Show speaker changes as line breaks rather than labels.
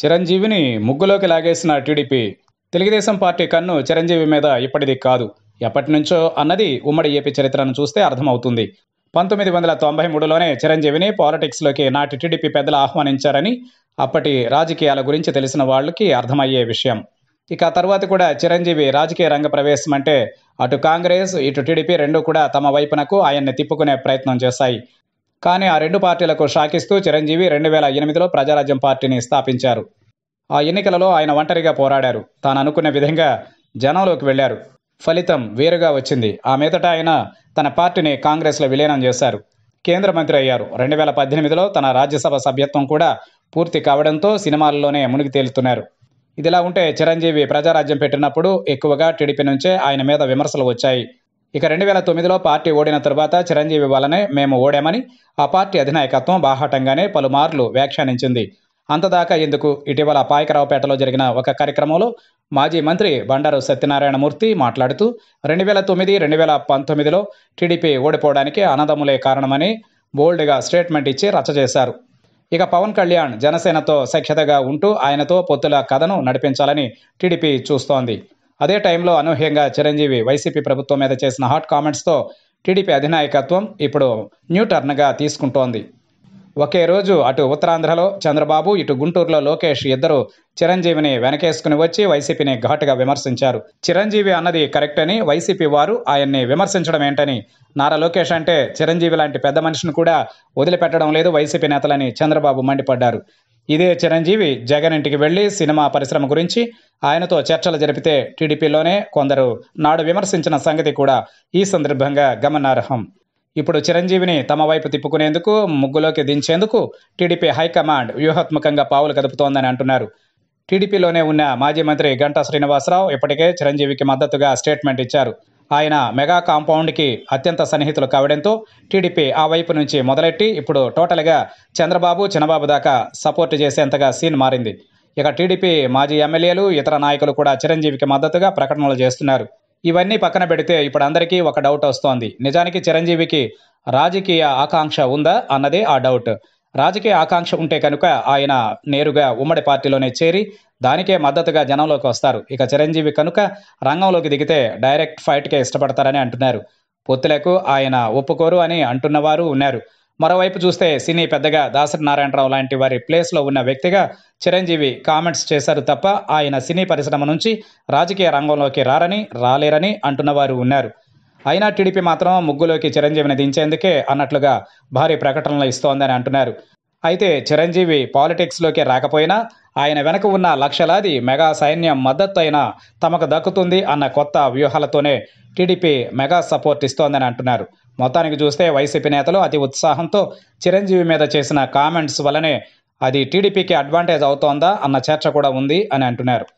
చిరంజీవిని ముగ్గులోకి లాగేసిన టీడీపీ తెలుగుదేశం పార్టీ కన్ను చిరంజీవి మీద ఇప్పటిది కాదు ఎప్పటి నుంచో అన్నది ఉమ్మడి ఏపీ చరిత్రను చూస్తే అర్థమవుతుంది పంతొమ్మిది వందల తొంభై మూడులోనే చిరంజీవిని పాలిటిక్స్లోకి నాటి టీడీపీ పెద్దలు ఆహ్వానించారని అప్పటి రాజకీయాల గురించి తెలిసిన వాళ్ళకి అర్థమయ్యే విషయం ఇక తర్వాత కూడా చిరంజీవి రాజకీయ రంగ ప్రవేశం అంటే అటు కాంగ్రెస్ ఇటు టీడీపీ రెండూ కూడా తమ వైపునకు ఆయన్ని తిప్పుకునే ప్రయత్నం చేశాయి కానీ ఆ రెండు పార్టీలకు షాకిస్తూ చిరంజీవి రెండు వేల ఎనిమిదిలో ప్రజారాజ్యం పార్టీని స్థాపించారు ఆ ఎన్నికలలో ఆయన ఒంటరిగా పోరాడారు తాను అనుకున్న విధంగా జనంలోకి వెళ్లారు ఫలితం వేరుగా వచ్చింది ఆ మీదట ఆయన తన పార్టీని కాంగ్రెస్లో విలీనం చేశారు కేంద్ర మంత్రి అయ్యారు రెండు వేల పద్దెనిమిదిలో తన రాజ్యసభ సభ్యత్వం కూడా పూర్తి కావడంతో సినిమాల్లోనే మునిగి తేలుతున్నారు ఇదిలా ఉంటే చిరంజీవి ప్రజారాజ్యం పెట్టినప్పుడు ఎక్కువగా టీడీపీ నుంచే ఆయన మీద విమర్శలు వచ్చాయి ఇక రెండు వేల తొమ్మిదిలో పార్టీ ఓడిన తర్వాత చిరంజీవి వల్లనే మేము ఓడామని ఆ పార్టీ అధినాయకత్వం బాహాటంగానే పలుమార్లు వ్యాఖ్యానించింది అంతదాకా ఇందుకు ఇటీవల పాయకరావుపేటలో జరిగిన ఒక కార్యక్రమంలో మాజీ మంత్రి బండారు సత్యనారాయణమూర్తి మాట్లాడుతూ రెండు వేల తొమ్మిది రెండు వేల పంతొమ్మిదిలో టీడీపీ ఓడిపోవడానికి అనదములే కారణమని బోల్డ్గా స్టేట్మెంట్ ఇచ్చి రచ్చ చేశారు ఇక పవన్ కళ్యాణ్ జనసేనతో సఖ్యతగా ఉంటూ ఆయనతో పొత్తుల కథను నడిపించాలని టీడీపీ చూస్తోంది అదే టైంలో అనూహ్యంగా చిరంజీవి వైసీపీ ప్రభుత్వం మీద చేసిన హాట్ కామెంట్స్తో టీడీపీ అధినాయకత్వం ఇప్పుడు న్యూ టర్న్గా తీసుకుంటోంది ఒకే రోజు అటు ఉత్తరాంధ్రలో చంద్రబాబు ఇటు గుంటూరులో లోకేష్ ఇద్దరు చిరంజీవిని వెనకేసుకుని వచ్చి వైసీపీని ఘాటుగా విమర్శించారు చిరంజీవి అన్నది కరెక్ట్ అని వైసీపీ వారు ఆయన్ని విమర్శించడం ఏంటని నారా లోకేష్ అంటే చిరంజీవి లాంటి పెద్ద మనిషిని కూడా వదిలిపెట్టడం లేదు వైసీపీ నేతలని చంద్రబాబు మండిపడ్డారు ఇదే చిరంజీవి జగన్ ఇంటికి వెళ్ళి సినిమా పరిశ్రమ గురించి ఆయనతో చర్చలు జరిపితే టీడీపీలోనే కొందరు నాడు విమర్శించిన సంగతి కూడా ఈ సందర్భంగా గమనార్హం ఇప్పుడు చిరంజీవిని తమ వైపు తిప్పుకునేందుకు ముగ్గులోకి దించేందుకు టీడీపీ హైకమాండ్ వ్యూహాత్మకంగా పావులు కదుపుతోందని అంటున్నారు టీడీపీలోనే ఉన్న మాజీ మంత్రి గంటా శ్రీనివాసరావు ఇప్పటికే చిరంజీవికి మద్దతుగా స్టేట్మెంట్ ఇచ్చారు ఆయన మెగా కాంపౌండ్కి అత్యంత సన్నిహితులు కావడంతో టీడీపీ ఆ వైపు నుంచి మొదలెట్టి ఇప్పుడు టోటల్గా చంద్రబాబు చిన్నబాబు దాకా సపోర్ట్ చేసేంతగా సీన్ మారింది ఇక టీడీపీ మాజీ ఎమ్మెల్యేలు ఇతర నాయకులు కూడా చిరంజీవికి మద్దతుగా ప్రకటనలు చేస్తున్నారు ఇవన్నీ పక్కన పెడితే ఇప్పుడు అందరికీ ఒక డౌట్ వస్తోంది నిజానికి చిరంజీవికి రాజకీయ ఆకాంక్ష ఉందా అన్నదే ఆ డౌట్ రాజకీయ ఆకాంక్ష ఉంటే కనుక ఆయన నేరుగా ఉమ్మడి పార్టీలోనే చేరి దానికే మద్దతుగా జనంలోకి వస్తారు ఇక చిరంజీవి కనుక రంగంలోకి దిగితే డైరెక్ట్ ఫైట్కే ఇష్టపడతారని అంటున్నారు పొత్తులకు ఆయన ఒప్పుకోరు అని అంటున్నవారు ఉన్నారు మరోవైపు చూస్తే సినీ పెద్దగా దాసరి నారాయణరావు లాంటి వారి ప్లేస్లో ఉన్న వ్యక్తిగా చిరంజీవి కామెంట్స్ చేశారు తప్ప ఆయన సినీ పరిశ్రమ నుంచి రాజకీయ రంగంలోకి రారని రాలేరని అంటున్నవారు ఉన్నారు అయినా టీడీపీ మాత్రం ముగ్గులోకి చిరంజీవిని దించేందుకే అన్నట్లుగా భారీ ప్రకటనలు ఇస్తోందని అంటున్నారు అయితే చిరంజీవి పాలిటిక్స్లోకి రాకపోయినా ఆయన వెనక ఉన్న లక్షలాది మెగా సైన్యం మద్దతు అయినా తమకు దక్కుతుంది అన్న కొత్త వ్యూహాలతోనే టీడీపీ మెగా సపోర్ట్ ఇస్తోందని అంటున్నారు మొత్తానికి చూస్తే వైసీపీ నేతలు అతి ఉత్సాహంతో చిరంజీవి మీద చేసిన కామెంట్స్ వలనే అది టీడీపీకి అడ్వాంటేజ్ అవుతోందా అన్న చర్చ కూడా ఉంది అని అంటున్నారు